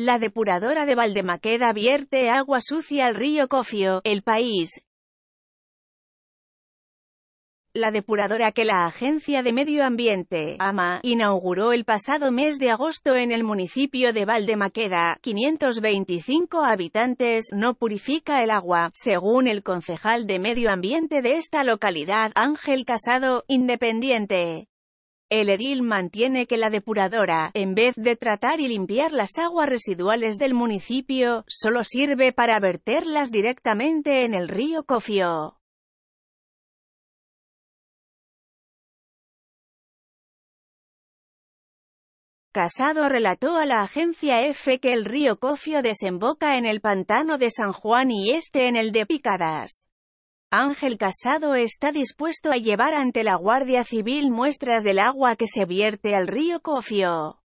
La depuradora de Valdemaqueda vierte agua sucia al río Cofio, el país. La depuradora que la Agencia de Medio Ambiente, AMA, inauguró el pasado mes de agosto en el municipio de Valdemaqueda, 525 habitantes, no purifica el agua, según el concejal de Medio Ambiente de esta localidad, Ángel Casado, independiente. El edil mantiene que la depuradora, en vez de tratar y limpiar las aguas residuales del municipio, solo sirve para verterlas directamente en el río Cofio. Casado relató a la agencia F que el río Cofio desemboca en el pantano de San Juan y este en el de Picadas. Ángel Casado está dispuesto a llevar ante la Guardia Civil muestras del agua que se vierte al río Cofio.